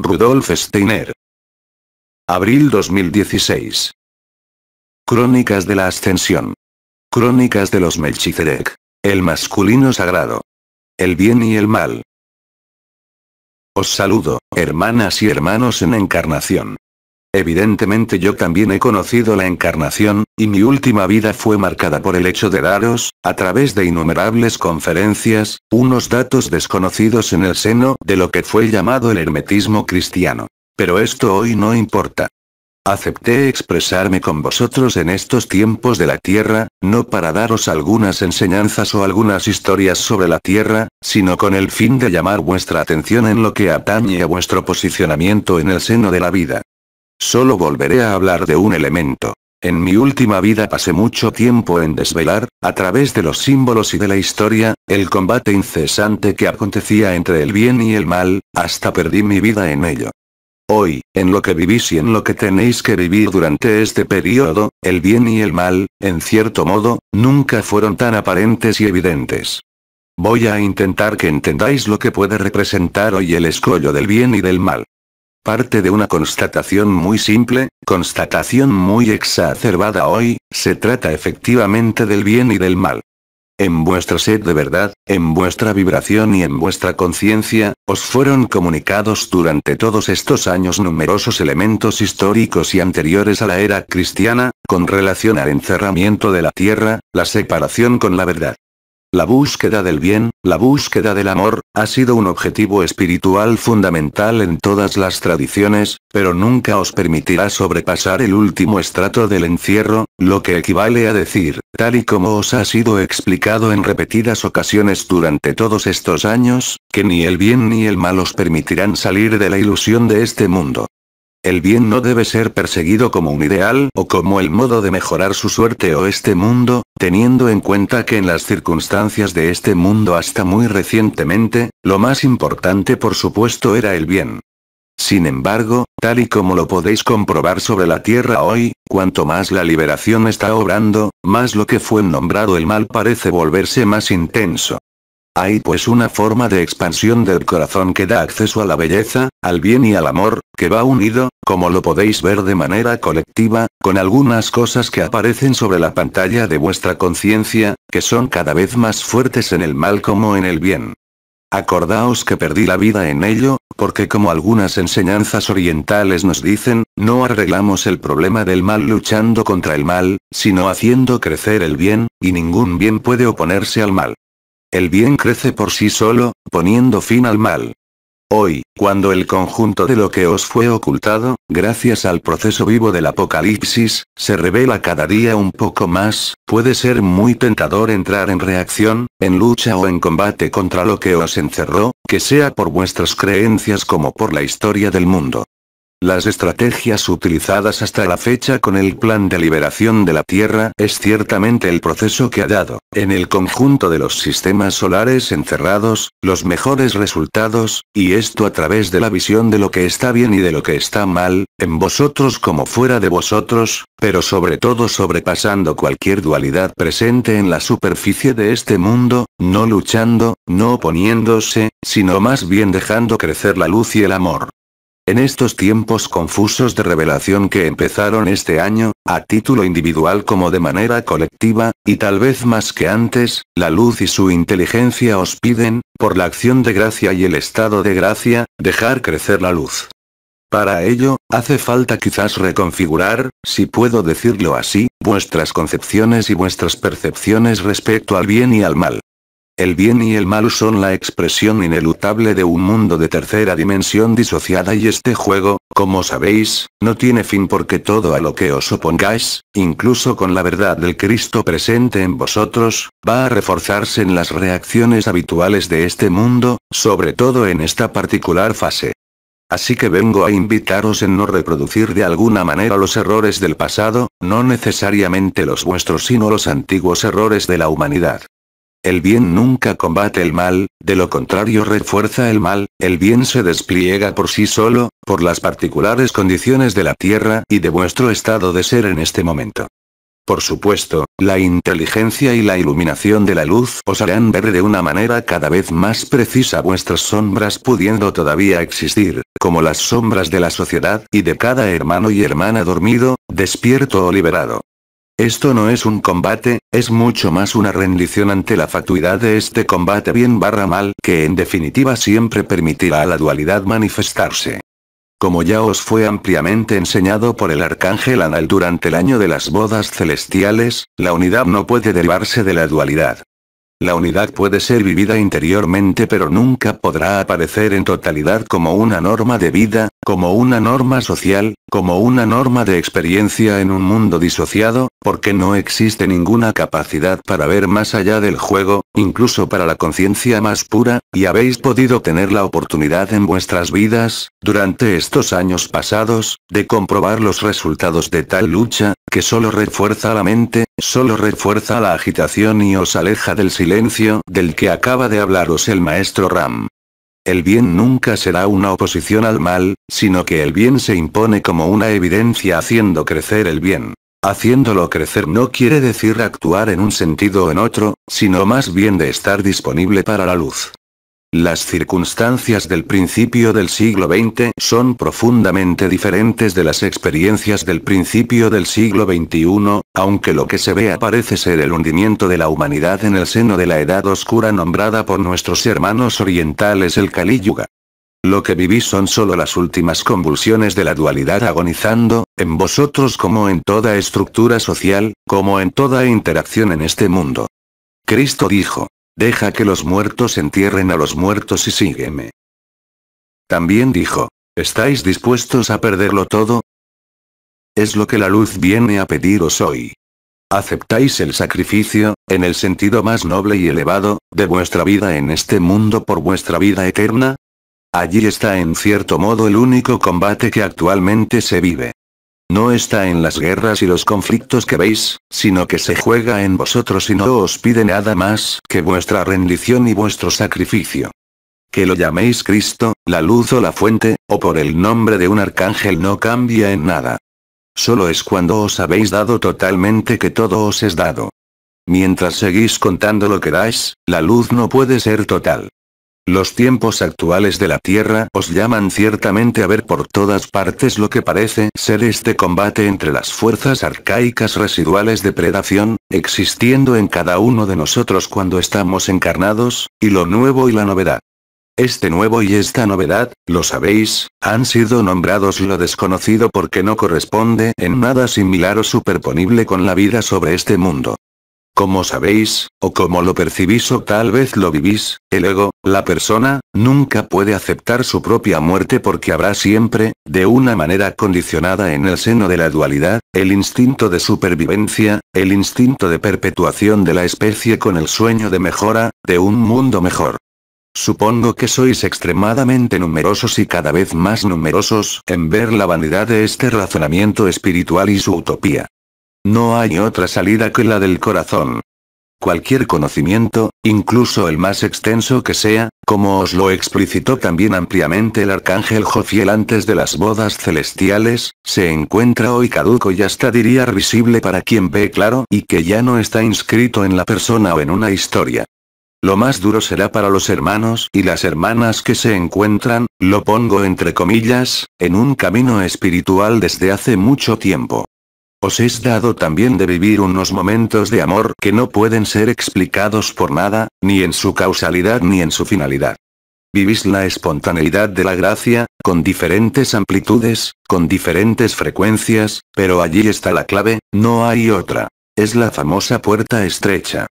Rudolf Steiner. Abril 2016. Crónicas de la Ascensión. Crónicas de los Melchizedek. El masculino sagrado. El bien y el mal. Os saludo, hermanas y hermanos en encarnación. Evidentemente yo también he conocido la encarnación, y mi última vida fue marcada por el hecho de daros, a través de innumerables conferencias, unos datos desconocidos en el seno de lo que fue llamado el hermetismo cristiano. Pero esto hoy no importa. Acepté expresarme con vosotros en estos tiempos de la Tierra, no para daros algunas enseñanzas o algunas historias sobre la Tierra, sino con el fin de llamar vuestra atención en lo que atañe a vuestro posicionamiento en el seno de la vida. Solo volveré a hablar de un elemento. En mi última vida pasé mucho tiempo en desvelar, a través de los símbolos y de la historia, el combate incesante que acontecía entre el bien y el mal, hasta perdí mi vida en ello. Hoy, en lo que vivís y en lo que tenéis que vivir durante este periodo, el bien y el mal, en cierto modo, nunca fueron tan aparentes y evidentes. Voy a intentar que entendáis lo que puede representar hoy el escollo del bien y del mal. Parte de una constatación muy simple, constatación muy exacerbada hoy, se trata efectivamente del bien y del mal. En vuestra sed de verdad, en vuestra vibración y en vuestra conciencia, os fueron comunicados durante todos estos años numerosos elementos históricos y anteriores a la era cristiana, con relación al encerramiento de la tierra, la separación con la verdad, la búsqueda del bien, la búsqueda del amor, ha sido un objetivo espiritual fundamental en todas las tradiciones, pero nunca os permitirá sobrepasar el último estrato del encierro, lo que equivale a decir, tal y como os ha sido explicado en repetidas ocasiones durante todos estos años, que ni el bien ni el mal os permitirán salir de la ilusión de este mundo. El bien no debe ser perseguido como un ideal o como el modo de mejorar su suerte o este mundo, teniendo en cuenta que en las circunstancias de este mundo hasta muy recientemente, lo más importante por supuesto era el bien. Sin embargo, tal y como lo podéis comprobar sobre la Tierra hoy, cuanto más la liberación está obrando, más lo que fue nombrado el mal parece volverse más intenso. Hay pues una forma de expansión del corazón que da acceso a la belleza, al bien y al amor, que va unido, como lo podéis ver de manera colectiva, con algunas cosas que aparecen sobre la pantalla de vuestra conciencia, que son cada vez más fuertes en el mal como en el bien. Acordaos que perdí la vida en ello, porque como algunas enseñanzas orientales nos dicen, no arreglamos el problema del mal luchando contra el mal, sino haciendo crecer el bien, y ningún bien puede oponerse al mal. El bien crece por sí solo, poniendo fin al mal. Hoy, cuando el conjunto de lo que os fue ocultado, gracias al proceso vivo del apocalipsis, se revela cada día un poco más, puede ser muy tentador entrar en reacción, en lucha o en combate contra lo que os encerró, que sea por vuestras creencias como por la historia del mundo. Las estrategias utilizadas hasta la fecha con el plan de liberación de la Tierra es ciertamente el proceso que ha dado, en el conjunto de los sistemas solares encerrados, los mejores resultados, y esto a través de la visión de lo que está bien y de lo que está mal, en vosotros como fuera de vosotros, pero sobre todo sobrepasando cualquier dualidad presente en la superficie de este mundo, no luchando, no oponiéndose, sino más bien dejando crecer la luz y el amor. En estos tiempos confusos de revelación que empezaron este año, a título individual como de manera colectiva, y tal vez más que antes, la luz y su inteligencia os piden, por la acción de gracia y el estado de gracia, dejar crecer la luz. Para ello, hace falta quizás reconfigurar, si puedo decirlo así, vuestras concepciones y vuestras percepciones respecto al bien y al mal. El bien y el mal son la expresión inelutable de un mundo de tercera dimensión disociada y este juego, como sabéis, no tiene fin porque todo a lo que os opongáis, incluso con la verdad del Cristo presente en vosotros, va a reforzarse en las reacciones habituales de este mundo, sobre todo en esta particular fase. Así que vengo a invitaros en no reproducir de alguna manera los errores del pasado, no necesariamente los vuestros sino los antiguos errores de la humanidad. El bien nunca combate el mal, de lo contrario refuerza el mal, el bien se despliega por sí solo, por las particulares condiciones de la tierra y de vuestro estado de ser en este momento. Por supuesto, la inteligencia y la iluminación de la luz os harán ver de una manera cada vez más precisa vuestras sombras pudiendo todavía existir, como las sombras de la sociedad y de cada hermano y hermana dormido, despierto o liberado. Esto no es un combate, es mucho más una rendición ante la fatuidad de este combate bien barra mal que en definitiva siempre permitirá a la dualidad manifestarse. Como ya os fue ampliamente enseñado por el arcángel Anal durante el año de las bodas celestiales, la unidad no puede derivarse de la dualidad. La unidad puede ser vivida interiormente pero nunca podrá aparecer en totalidad como una norma de vida, como una norma social, como una norma de experiencia en un mundo disociado, porque no existe ninguna capacidad para ver más allá del juego, incluso para la conciencia más pura, y habéis podido tener la oportunidad en vuestras vidas, durante estos años pasados, de comprobar los resultados de tal lucha, que solo refuerza la mente, solo refuerza la agitación y os aleja del silencio del que acaba de hablaros el maestro Ram. El bien nunca será una oposición al mal, sino que el bien se impone como una evidencia haciendo crecer el bien. Haciéndolo crecer no quiere decir actuar en un sentido o en otro, sino más bien de estar disponible para la luz. Las circunstancias del principio del siglo XX son profundamente diferentes de las experiencias del principio del siglo XXI, aunque lo que se vea parece ser el hundimiento de la humanidad en el seno de la edad oscura nombrada por nuestros hermanos orientales el Kaliyuga. Lo que vivís son solo las últimas convulsiones de la dualidad agonizando, en vosotros como en toda estructura social, como en toda interacción en este mundo. Cristo dijo, Deja que los muertos entierren a los muertos y sígueme. También dijo, ¿estáis dispuestos a perderlo todo? Es lo que la luz viene a pediros hoy. ¿Aceptáis el sacrificio, en el sentido más noble y elevado, de vuestra vida en este mundo por vuestra vida eterna? Allí está en cierto modo el único combate que actualmente se vive. No está en las guerras y los conflictos que veis, sino que se juega en vosotros y no os pide nada más que vuestra rendición y vuestro sacrificio. Que lo llaméis Cristo, la luz o la fuente, o por el nombre de un arcángel no cambia en nada. Solo es cuando os habéis dado totalmente que todo os es dado. Mientras seguís contando lo que dais, la luz no puede ser total. Los tiempos actuales de la Tierra os llaman ciertamente a ver por todas partes lo que parece ser este combate entre las fuerzas arcaicas residuales de predación, existiendo en cada uno de nosotros cuando estamos encarnados, y lo nuevo y la novedad. Este nuevo y esta novedad, lo sabéis, han sido nombrados lo desconocido porque no corresponde en nada similar o superponible con la vida sobre este mundo. Como sabéis, o como lo percibís o tal vez lo vivís, el ego, la persona, nunca puede aceptar su propia muerte porque habrá siempre, de una manera condicionada en el seno de la dualidad, el instinto de supervivencia, el instinto de perpetuación de la especie con el sueño de mejora, de un mundo mejor. Supongo que sois extremadamente numerosos y cada vez más numerosos en ver la vanidad de este razonamiento espiritual y su utopía. No hay otra salida que la del corazón. Cualquier conocimiento, incluso el más extenso que sea, como os lo explicitó también ampliamente el arcángel Jofiel antes de las bodas celestiales, se encuentra hoy caduco y hasta diría visible para quien ve claro y que ya no está inscrito en la persona o en una historia. Lo más duro será para los hermanos y las hermanas que se encuentran, lo pongo entre comillas, en un camino espiritual desde hace mucho tiempo. Os es dado también de vivir unos momentos de amor que no pueden ser explicados por nada, ni en su causalidad ni en su finalidad. Vivís la espontaneidad de la gracia, con diferentes amplitudes, con diferentes frecuencias, pero allí está la clave, no hay otra. Es la famosa puerta estrecha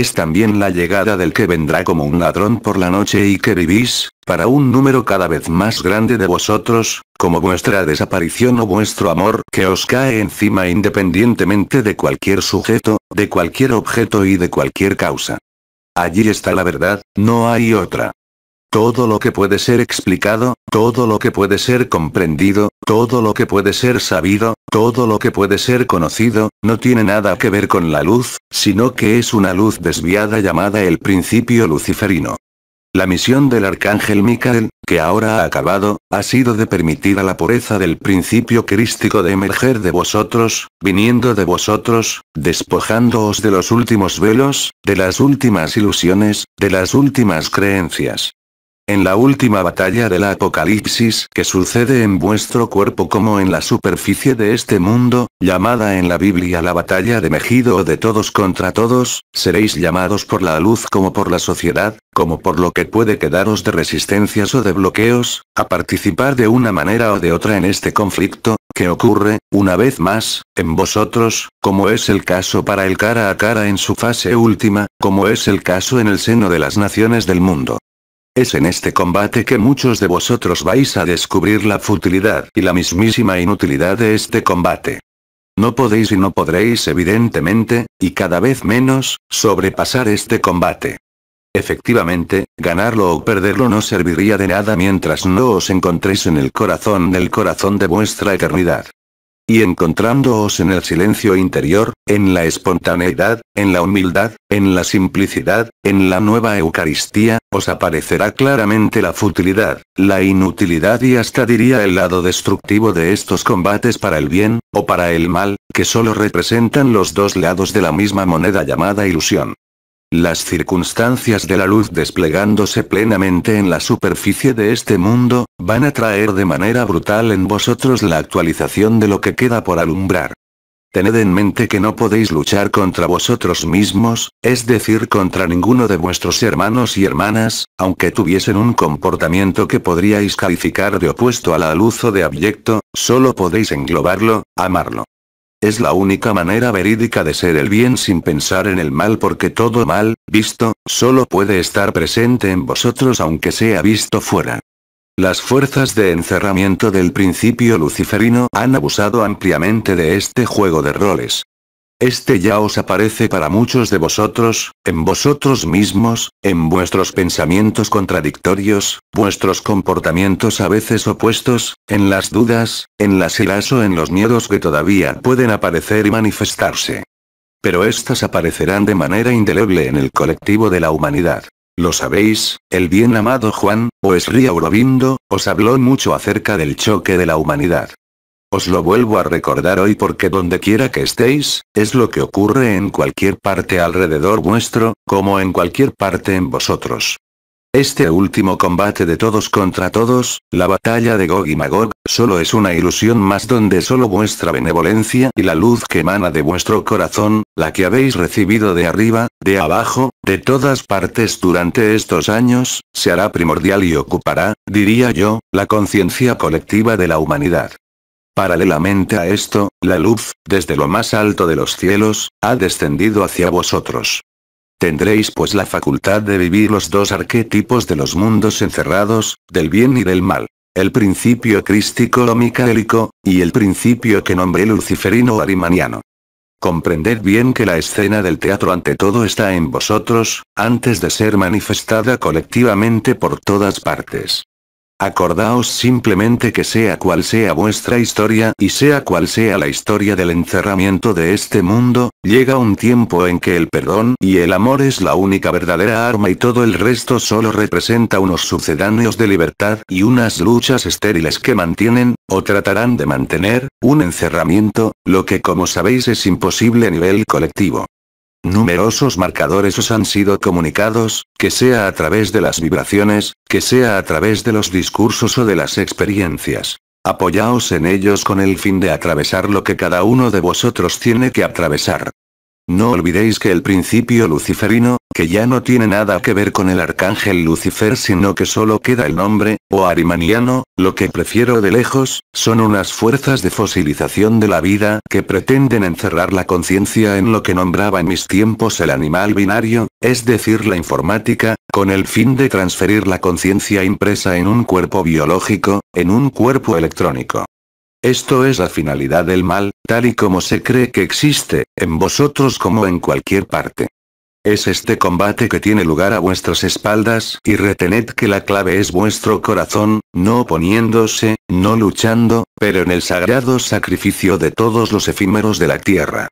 es también la llegada del que vendrá como un ladrón por la noche y que vivís, para un número cada vez más grande de vosotros, como vuestra desaparición o vuestro amor que os cae encima independientemente de cualquier sujeto, de cualquier objeto y de cualquier causa. Allí está la verdad, no hay otra todo lo que puede ser explicado, todo lo que puede ser comprendido, todo lo que puede ser sabido, todo lo que puede ser conocido, no tiene nada que ver con la luz, sino que es una luz desviada llamada el principio luciferino. La misión del arcángel Micael, que ahora ha acabado, ha sido de permitir a la pureza del principio crístico de emerger de vosotros, viniendo de vosotros, despojándoos de los últimos velos, de las últimas ilusiones, de las últimas creencias. En la última batalla del Apocalipsis que sucede en vuestro cuerpo como en la superficie de este mundo, llamada en la Biblia la batalla de Mejido o de todos contra todos, seréis llamados por la luz como por la sociedad, como por lo que puede quedaros de resistencias o de bloqueos, a participar de una manera o de otra en este conflicto, que ocurre, una vez más, en vosotros, como es el caso para el cara a cara en su fase última, como es el caso en el seno de las naciones del mundo. Es en este combate que muchos de vosotros vais a descubrir la futilidad y la mismísima inutilidad de este combate. No podéis y no podréis evidentemente, y cada vez menos, sobrepasar este combate. Efectivamente, ganarlo o perderlo no serviría de nada mientras no os encontréis en el corazón del corazón de vuestra eternidad. Y encontrándoos en el silencio interior, en la espontaneidad, en la humildad, en la simplicidad, en la nueva Eucaristía, os aparecerá claramente la futilidad, la inutilidad y hasta diría el lado destructivo de estos combates para el bien, o para el mal, que solo representan los dos lados de la misma moneda llamada ilusión. Las circunstancias de la luz desplegándose plenamente en la superficie de este mundo, van a traer de manera brutal en vosotros la actualización de lo que queda por alumbrar. Tened en mente que no podéis luchar contra vosotros mismos, es decir, contra ninguno de vuestros hermanos y hermanas, aunque tuviesen un comportamiento que podríais calificar de opuesto a la luz o de abyecto, solo podéis englobarlo, amarlo es la única manera verídica de ser el bien sin pensar en el mal porque todo mal, visto, solo puede estar presente en vosotros aunque sea visto fuera. Las fuerzas de encerramiento del principio luciferino han abusado ampliamente de este juego de roles, este ya os aparece para muchos de vosotros, en vosotros mismos, en vuestros pensamientos contradictorios, vuestros comportamientos a veces opuestos, en las dudas, en las iras o en los miedos que todavía pueden aparecer y manifestarse. Pero éstas aparecerán de manera indeleble en el colectivo de la humanidad. Lo sabéis, el bien amado Juan, o Sri Aurobindo, os habló mucho acerca del choque de la humanidad. Os lo vuelvo a recordar hoy porque donde quiera que estéis, es lo que ocurre en cualquier parte alrededor vuestro, como en cualquier parte en vosotros. Este último combate de todos contra todos, la batalla de Gog y Magog, solo es una ilusión más donde solo vuestra benevolencia y la luz que emana de vuestro corazón, la que habéis recibido de arriba, de abajo, de todas partes durante estos años, se hará primordial y ocupará, diría yo, la conciencia colectiva de la humanidad. Paralelamente a esto, la luz, desde lo más alto de los cielos, ha descendido hacia vosotros. Tendréis pues la facultad de vivir los dos arquetipos de los mundos encerrados, del bien y del mal. El principio crístico o micaélico, y el principio que nombré luciferino o arimaniano. Comprended bien que la escena del teatro ante todo está en vosotros, antes de ser manifestada colectivamente por todas partes. Acordaos simplemente que sea cual sea vuestra historia y sea cual sea la historia del encerramiento de este mundo, llega un tiempo en que el perdón y el amor es la única verdadera arma y todo el resto solo representa unos sucedáneos de libertad y unas luchas estériles que mantienen, o tratarán de mantener, un encerramiento, lo que como sabéis es imposible a nivel colectivo. Numerosos marcadores os han sido comunicados, que sea a través de las vibraciones, que sea a través de los discursos o de las experiencias. Apoyaos en ellos con el fin de atravesar lo que cada uno de vosotros tiene que atravesar. No olvidéis que el principio luciferino, que ya no tiene nada que ver con el arcángel Lucifer sino que solo queda el nombre, o arimaniano, lo que prefiero de lejos, son unas fuerzas de fosilización de la vida que pretenden encerrar la conciencia en lo que nombraba en mis tiempos el animal binario, es decir la informática, con el fin de transferir la conciencia impresa en un cuerpo biológico, en un cuerpo electrónico. Esto es la finalidad del mal, tal y como se cree que existe, en vosotros como en cualquier parte. Es este combate que tiene lugar a vuestras espaldas, y retened que la clave es vuestro corazón, no oponiéndose, no luchando, pero en el sagrado sacrificio de todos los efímeros de la tierra.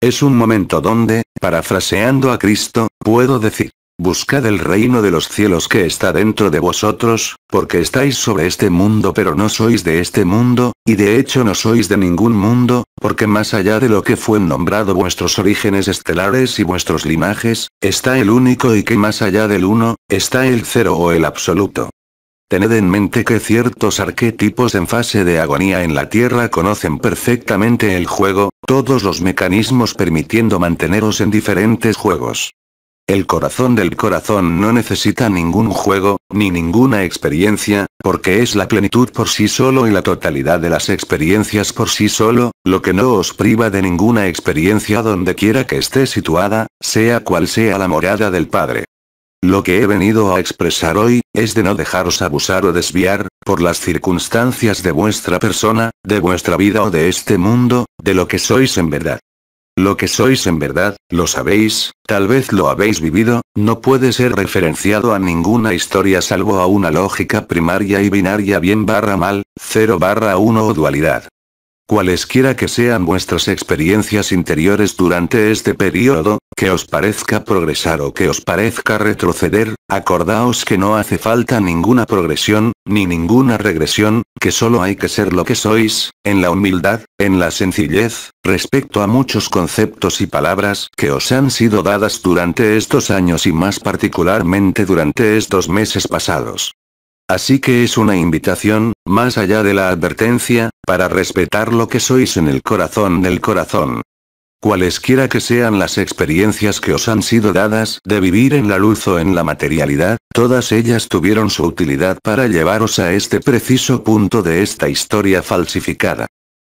Es un momento donde, parafraseando a Cristo, puedo decir, Buscad el reino de los cielos que está dentro de vosotros, porque estáis sobre este mundo pero no sois de este mundo, y de hecho no sois de ningún mundo, porque más allá de lo que fue nombrado vuestros orígenes estelares y vuestros linajes, está el único y que más allá del uno, está el cero o el absoluto. Tened en mente que ciertos arquetipos en fase de agonía en la Tierra conocen perfectamente el juego, todos los mecanismos permitiendo manteneros en diferentes juegos. El corazón del corazón no necesita ningún juego, ni ninguna experiencia, porque es la plenitud por sí solo y la totalidad de las experiencias por sí solo, lo que no os priva de ninguna experiencia donde quiera que esté situada, sea cual sea la morada del Padre. Lo que he venido a expresar hoy, es de no dejaros abusar o desviar, por las circunstancias de vuestra persona, de vuestra vida o de este mundo, de lo que sois en verdad. Lo que sois en verdad, lo sabéis, tal vez lo habéis vivido, no puede ser referenciado a ninguna historia salvo a una lógica primaria y binaria bien barra mal, 0 barra 1 o dualidad. Cualesquiera que sean vuestras experiencias interiores durante este periodo, que os parezca progresar o que os parezca retroceder, acordaos que no hace falta ninguna progresión, ni ninguna regresión, que solo hay que ser lo que sois, en la humildad, en la sencillez, respecto a muchos conceptos y palabras que os han sido dadas durante estos años y más particularmente durante estos meses pasados. Así que es una invitación, más allá de la advertencia, para respetar lo que sois en el corazón del corazón. Cualesquiera que sean las experiencias que os han sido dadas de vivir en la luz o en la materialidad, todas ellas tuvieron su utilidad para llevaros a este preciso punto de esta historia falsificada.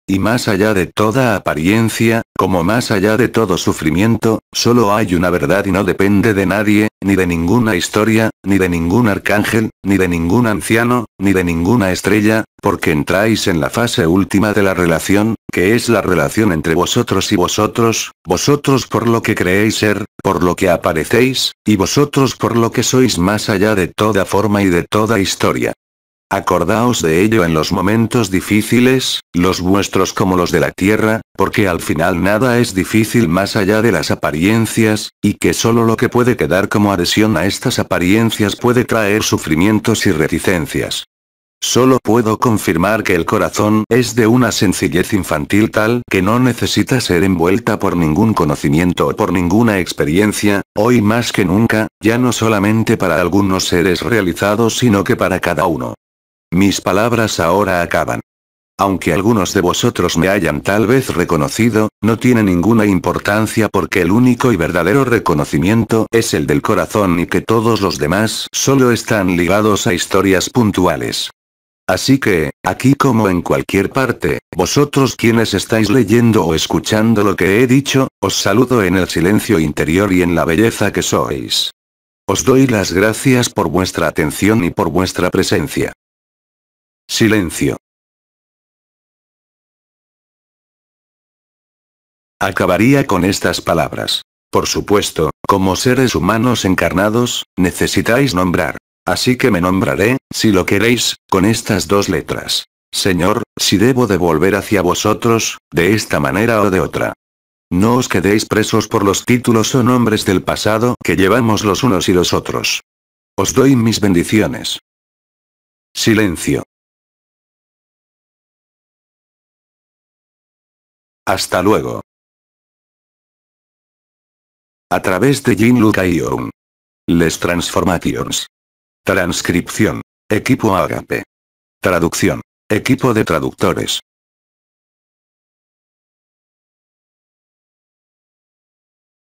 Y más allá de toda apariencia, como más allá de todo sufrimiento, solo hay una verdad y no depende de nadie, ni de ninguna historia, ni de ningún arcángel, ni de ningún anciano, ni de ninguna estrella, porque entráis en la fase última de la relación, que es la relación entre vosotros y vosotros, vosotros por lo que creéis ser, por lo que aparecéis, y vosotros por lo que sois más allá de toda forma y de toda historia. Acordaos de ello en los momentos difíciles, los vuestros como los de la tierra, porque al final nada es difícil más allá de las apariencias, y que solo lo que puede quedar como adhesión a estas apariencias puede traer sufrimientos y reticencias. Solo puedo confirmar que el corazón es de una sencillez infantil tal que no necesita ser envuelta por ningún conocimiento o por ninguna experiencia, hoy más que nunca, ya no solamente para algunos seres realizados sino que para cada uno. Mis palabras ahora acaban. Aunque algunos de vosotros me hayan tal vez reconocido, no tiene ninguna importancia porque el único y verdadero reconocimiento es el del corazón y que todos los demás solo están ligados a historias puntuales. Así que, aquí como en cualquier parte, vosotros quienes estáis leyendo o escuchando lo que he dicho, os saludo en el silencio interior y en la belleza que sois. Os doy las gracias por vuestra atención y por vuestra presencia. Silencio. Acabaría con estas palabras. Por supuesto, como seres humanos encarnados, necesitáis nombrar. Así que me nombraré, si lo queréis, con estas dos letras. Señor, si debo de volver hacia vosotros, de esta manera o de otra. No os quedéis presos por los títulos o nombres del pasado que llevamos los unos y los otros. Os doy mis bendiciones. Silencio. Hasta luego. A través de Jin Luca y Les Transformations. Transcripción. Equipo Agape. Traducción. Equipo de traductores.